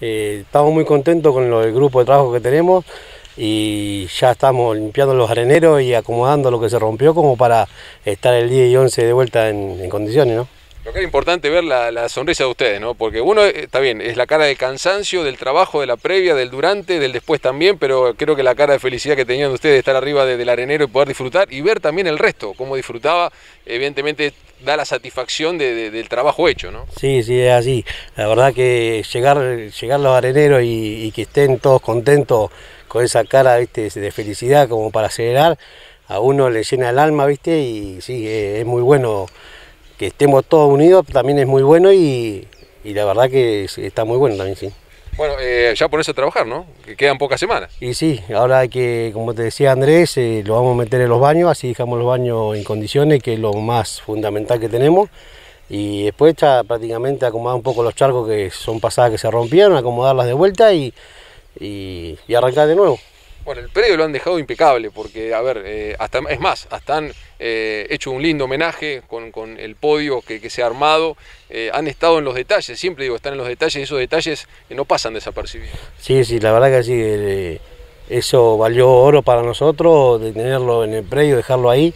Eh, estamos muy contentos con el grupo de trabajo que tenemos y ya estamos limpiando los areneros y acomodando lo que se rompió como para estar el día y 11 de vuelta en, condiciones, ¿no? Lo que era importante ver la, sonrisa de ustedes, ¿no? Porque uno, eh, está bien, es la cara de cansancio, del trabajo, de la previa, del durante, del después también, pero creo que la cara de felicidad que tenían ustedes de estar arriba del arenero y poder disfrutar y ver también el resto, cómo disfrutaba, evidentemente da la satisfacción del trabajo hecho, ¿no? Sí, sí, es así. La verdad que llegar, llegar los areneros y, que estén todos contentos con esa cara ¿viste? de felicidad como para acelerar, a uno le llena el alma, ¿viste? Y sí, es, muy bueno que estemos todos unidos, también es muy bueno y, y la verdad que está muy bueno también, sí. Bueno, eh, ya ponerse a trabajar, ¿no? Que quedan pocas semanas. Y sí, ahora hay que, como te decía Andrés, eh, lo vamos a meter en los baños, así dejamos los baños en condiciones, que es lo más fundamental que tenemos. Y después ya prácticamente acomodar un poco los charcos que son pasadas que se rompieron, acomodarlas de vuelta y arrancar de nuevo. Bueno, el predio lo han dejado impecable, porque, a ver, eh, es más, hasta han eh, hecho un lindo homenaje con, el podio que, se ha armado, eh, han estado en los detalles, siempre digo, están en los detalles, y esos detalles no pasan desapercibidos. Sí, sí, la verdad que sí, eso valió oro para nosotros, de tenerlo en el predio, dejarlo ahí,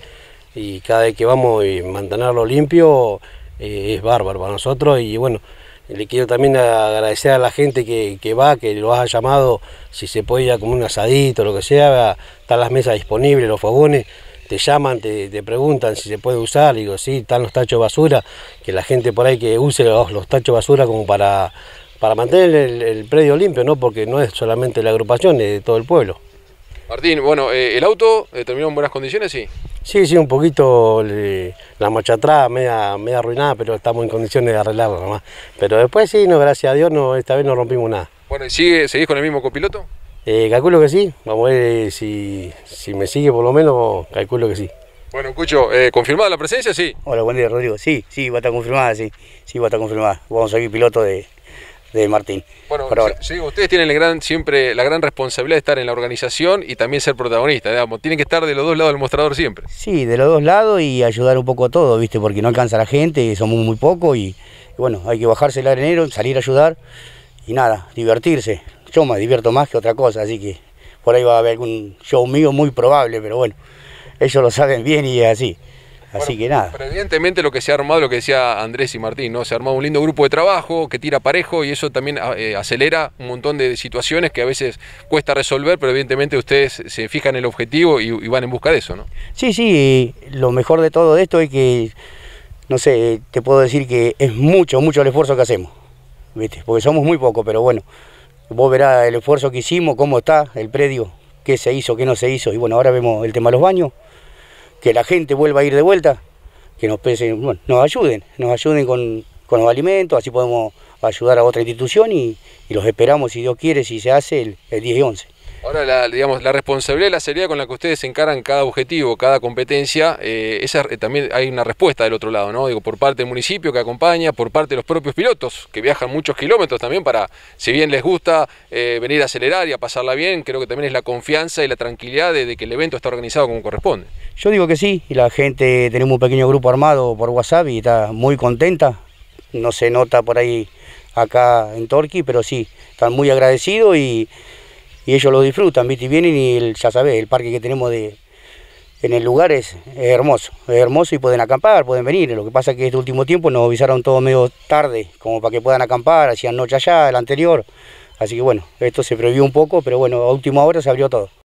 y cada vez que vamos y mantenerlo limpio, es bárbaro para nosotros, y bueno, eh, le quiero también agradecer a la gente que, va, que lo ha llamado, si se puede ir a comer un asadito, lo que sea, están las mesas disponibles, los fogones, te llaman, te, preguntan si se puede usar, digo, sí, están los tachos basura, que la gente por ahí que use los, tachos basura como para, para mantener el, predio limpio, ¿no? porque no es solamente la agrupación, es de todo el pueblo. Martín, bueno, eh, ¿el auto eh, terminó en buenas condiciones? Sí. Sí, sí, un poquito la marcha atrás, media, media arruinada, pero estamos en condiciones de arreglarla nomás. Pero después sí, no, gracias a Dios, no, esta vez no rompimos nada. Bueno, ¿y sigue, seguís con el mismo copiloto? Eh, calculo que sí, vamos a ver eh, si, me sigue por lo menos, calculo que sí. Bueno, Cucho, eh, ¿confirmada la presencia? Sí. Hola, buen día, Rodrigo. Sí, sí, va a estar confirmada, sí. Sí, va a estar confirmada. Vamos a seguir piloto de, de Martín. Bueno, ustedes tienen gran, siempre la gran responsabilidad de estar en la organización y también ser protagonistas, digamos. Tienen que estar de los dos lados del mostrador siempre. Sí, de los dos lados y ayudar un poco a todo, ¿viste? Porque no alcanza la gente, somos muy poco y, bueno, hay que bajarse el arenero, salir a ayudar y nada, divertirse. Yo me divierto más que otra cosa, así que por ahí va a haber un show mío muy probable, pero bueno, ellos lo saben bien y es así. Así que nada. Pero evidentemente lo que se ha armado, lo que decía Andrés y Martín, ¿no? Se ha armado un lindo grupo de trabajo que tira parejo y eso también ah, eh, acelera un montón de situaciones que a veces cuesta resolver, pero evidentemente ustedes se fijan en el objetivo y, van en busca de eso, ¿no? Sí, sí, lo mejor de todo esto es que, no sé, te puedo decir que es mucho, mucho el esfuerzo que hacemos, ¿viste? Porque somos muy pocos, pero bueno, vos verás el esfuerzo que hicimos, cómo está el predio, qué se hizo, qué no se hizo, y bueno, ahora vemos el tema de los baños que la gente vuelva a ir de vuelta, que nos pese, nos ayuden, nos ayuden con, los alimentos, así podemos ayudar a otra institución y, los esperamos, si Dios quiere, si se hace, el, el 10 y 11. Ahora, la, digamos, la responsabilidad y la seriedad con la que ustedes encaran cada objetivo, cada competencia, eh, esa, eh, también hay una respuesta del otro lado, ¿no? Digo, por parte del municipio que acompaña, por parte de los propios pilotos, que viajan muchos kilómetros también para, si bien les gusta eh, venir a acelerar y a pasarla bien, creo que también es la confianza y la tranquilidad de, que el evento está organizado como corresponde. Yo digo que sí, y la gente, tenemos un pequeño grupo armado por WhatsApp y está muy contenta, no se nota por ahí acá en Torquí, pero sí, están muy agradecidos y y ellos lo disfrutan, ¿viste? Y vienen y ya sabés, el parque que tenemos de, en el lugar es, es, hermoso, es hermoso y pueden acampar, pueden venir. Lo que pasa es que este último tiempo nos avisaron todo medio tarde, como para que puedan acampar, hacían noche allá, el anterior. Así que bueno, esto se prohibió un poco, pero bueno, a última hora se abrió todo.